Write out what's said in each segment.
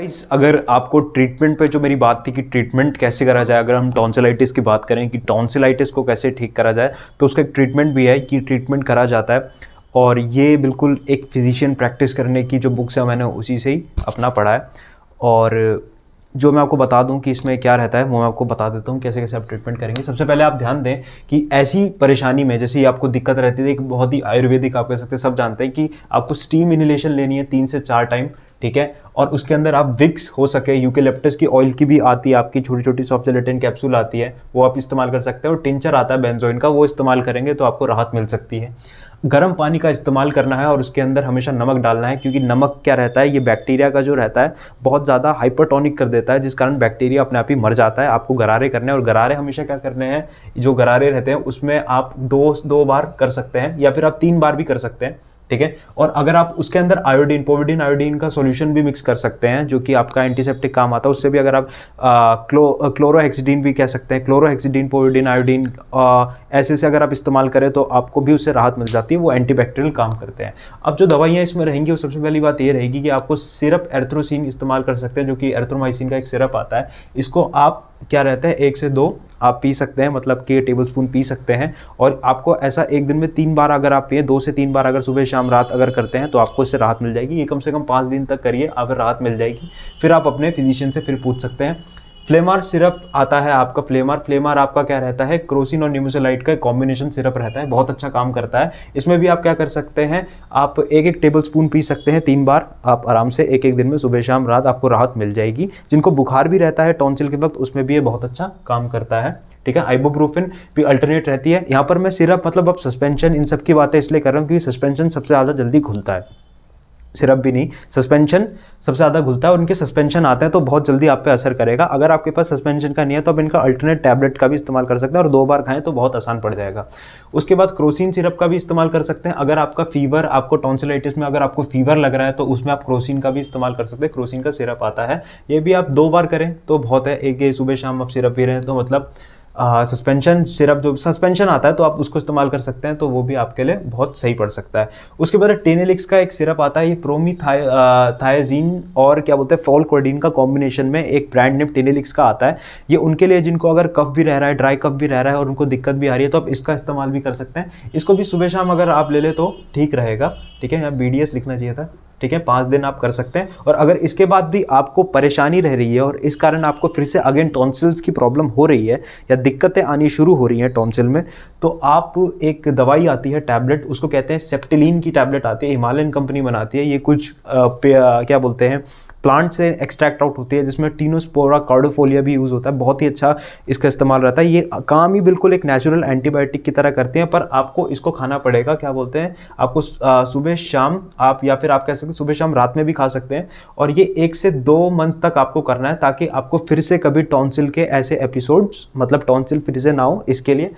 guys अगर आपको treatment पे जो मेरी बात थी कि ट्रीटमेंट कैसे करा जाए अगर हम टॉन्सिलाइटिस की बात करें कि टॉन्सिलाइटिस को कैसे ठीक करा जाए तो उसका एक ट्रीटमेंट भी है कि ट्रीटमेंट करा जाता है और ये बिल्कुल एक फिजिशियन प्रैक्टिस करने की जो बुक्स है मैंने उसी से ही अपना पढ़ा है और जो मैं आपको बता दूं कि इसमें क्या रहता है वो मैं आपको बता देता हूँ कैसे कैसे आप ट्रीटमेंट करेंगे सबसे पहले आप ध्यान दें कि ऐसी परेशानी में जैसे ही आपको दिक्कत रहती थी एक बहुत ही आयुर्वेदिक आप कह सकते हैं सब जानते हैं कि आपको स्टीम इनहेलेशन लेनी है तीन से चार टाइम ठीक है और उसके अंदर आप विक्स हो सके यूकेलेप्टस की ऑयल की भी आती है आपकी छोटी छोटी सॉफ्ट जेलेटिन कैप्सूल आती है वो आप इस्तेमाल कर सकते हैं और टिंचर आता है बेंजोइन का वो इस्तेमाल करेंगे तो आपको राहत मिल सकती है गर्म पानी का इस्तेमाल करना है और उसके अंदर हमेशा नमक डालना है क्योंकि नमक क्या रहता है ये बैक्टीरिया का जो रहता है बहुत ज़्यादा हाइपरटोनिक कर देता है जिस कारण बैक्टीरिया अपने आप ही मर जाता है आपको गरारे करने हैं और गरारे हमेशा क्या करने हैं जो गरारे रहते हैं उसमें आप दो दो बार कर सकते हैं या फिर आप तीन बार भी कर सकते हैं ठीक है और अगर आप उसके अंदर आयोडीन पोविडीन आयोडीन का सोल्यूशन भी मिक्स कर सकते हैं जो कि आपका एंटीसेप्टिक काम आता है उससे भी अगर आप क्लोरोहेक्सिडीन क्लो भी कह सकते हैं क्लोरोहेक्सिडीन पोविडीन आयोडीन ऐसे से अगर आप इस्तेमाल करें तो आपको भी उससे राहत मिल जाती है वो एंटीबैक्टीरियल काम करते हैं अब जो दवाइयाँ इसमें रहेंगी वो सबसे पहली बात ये रहेगी कि आपको सिरप एर्थ्रोसिन इस्तेमाल कर सकते हैं जो कि एर्थ्रोमाइसिन का एक सिरप आता है इसको आप क्या रहते हैं एक से दो आप पी सकते हैं मतलब के टेबल स्पून पी सकते हैं और आपको ऐसा एक दिन में तीन बार अगर आप पिए दो से तीन बार अगर सुबह शाम शाम रात अगर करते हैं तो आपको इससे राहत मिल जाएगी ये कम से कम पाँच दिन तक करिए अगर राहत मिल जाएगी फिर आप अपने फिजिशियन से फिर पूछ सकते हैं फ्लेमार सिरप आता है आपका फ्लेमार फ्लेमार आपका क्या रहता है क्रोसिन और न्यूमोसोलाइट का कॉम्बिनेशन सिरप रहता है बहुत अच्छा काम करता है इसमें भी आप क्या कर सकते हैं आप एक एक टेबल स्पून पी सकते हैं तीन बार आप आराम से एक एक दिन में सुबह शाम रात आपको राहत मिल जाएगी जिनको बुखार भी रहता है टॉन्सिल के वक्त उसमें भी ये बहुत अच्छा काम करता है ठीक है आइबोप्रोफिन भी अल्टरनेट रहती है यहाँ पर मैं सिरप मतलब अब सस्पेंशन इन सब की बातें इसलिए कर रहा हूँ क्योंकि सस्पेंशन सबसे ज़्यादा जल्दी खुलता है सिरप भी नहीं सस्पेंशन सबसे ज़्यादा घुलता है और इनके सस्पेंशन आते हैं तो बहुत जल्दी आप पे असर करेगा अगर आपके पास सस्पेंशन का नहीं है तो आप इनका अल्टरनेट टैबलेट का भी इस्तेमाल कर सकते हैं और दो बार खाएं तो बहुत आसान पड़ जाएगा उसके बाद क्रोसिन सिरप का भी इस्तेमाल कर सकते हैं अगर आपका फीवर आपको टॉन्सिलाइटिस में अगर आपको फीवर लग रहा है तो उसमें आप क्रोसिन का भी इस्तेमाल कर सकते हैं क्रोसिन का सिरप आता है ये भी आप दो बार करें तो बहुत है एक सुबह शाम आप सिरप पी रहे हैं तो मतलब सस्पेंशन सिरप जो सस्पेंशन आता है तो आप उसको इस्तेमाल कर सकते हैं तो वो भी आपके लिए बहुत सही पड़ सकता है उसके बाद टेनेलिक्स का एक सिरप आता है ये प्रोमी थाजीन और क्या बोलते हैं फॉलकोडीन का कॉम्बिनेशन में एक ब्रांड नेम टेनेलिक्स का आता है ये उनके लिए जिनको अगर कफ भी रह रहा है ड्राई कफ भी रह रहा है और उनको दिक्कत भी आ रही है तो आप इसका इस्तेमाल भी कर सकते हैं इसको भी सुबह शाम अगर आप ले लें तो ठीक रहेगा ठीक है यहाँ बी लिखना चाहिए था ठीक है पाँच दिन आप कर सकते हैं और अगर इसके बाद भी आपको परेशानी रह रही है और इस कारण आपको फिर से अगेन टॉन्सिल्स की प्रॉब्लम हो रही है या दिक्कतें आनी शुरू हो रही हैं टॉन्सिल में तो आप एक दवाई आती है टैबलेट उसको कहते हैं सेप्टिलीन की टैबलेट आती है हिमालयन कंपनी बनाती है ये कुछ आ, क्या बोलते हैं प्लांट से एक्सट्रैक्ट आउट होती है जिसमें टीनोस्पोरा कार्डोफोलिया भी यूज़ होता है बहुत ही अच्छा इसका इस्तेमाल रहता है ये काम ही बिल्कुल एक नेचुरल एंटीबायोटिक की तरह करते हैं पर आपको इसको खाना पड़ेगा क्या बोलते हैं आपको सुबह शाम आप या फिर आप कह सकते हैं सुबह शाम रात में भी खा सकते हैं और ये एक से दो मंथ तक आपको करना है ताकि आपको फिर से कभी टॉन्सिल के ऐसे एपिसोड्स मतलब टॉन्सिल फिर से ना हो इसके लिए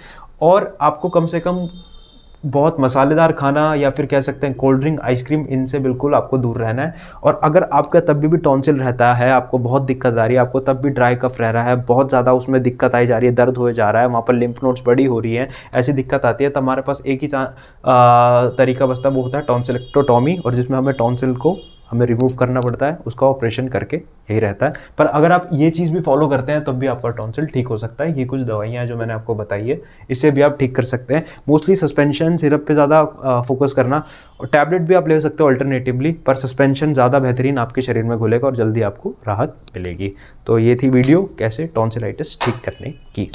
और आपको कम से कम बहुत मसालेदार खाना या फिर कह सकते हैं कोल्ड ड्रिंक आइसक्रीम इनसे बिल्कुल आपको दूर रहना है और अगर आपका तब भी, भी टॉन्सिल रहता है आपको बहुत दिक्कत आ रही है आपको तब भी ड्राई कफ रह रहा है बहुत ज़्यादा उसमें दिक्कत आई जा रही है दर्द हो जा रहा है वहाँ पर लिम्फ नोट्स बड़ी हो रही है ऐसी दिक्कत आती है तो हमारे पास एक ही आ, तरीका बसता है वो होता है टॉन्सिलेक्टोटॉमी और जिसमें हमें टॉन्सिल को हमें रिमूव करना पड़ता है उसका ऑपरेशन करके यही रहता है पर अगर आप ये चीज़ भी फॉलो करते हैं तब भी आपका टॉन्सिल ठीक हो सकता है ये कुछ दवाइयाँ जो मैंने आपको बताई है इससे भी आप ठीक कर सकते हैं मोस्टली सस्पेंशन सिरप पे ज़्यादा फोकस करना और टैबलेट भी आप ले सकते हो अल्टरनेटिवली पर सस्पेंशन ज़्यादा बेहतरीन आपके शरीर में घुलेगा और जल्दी आपको राहत मिलेगी तो ये थी वीडियो कैसे टॉन्सिलाइटिस ठीक करने की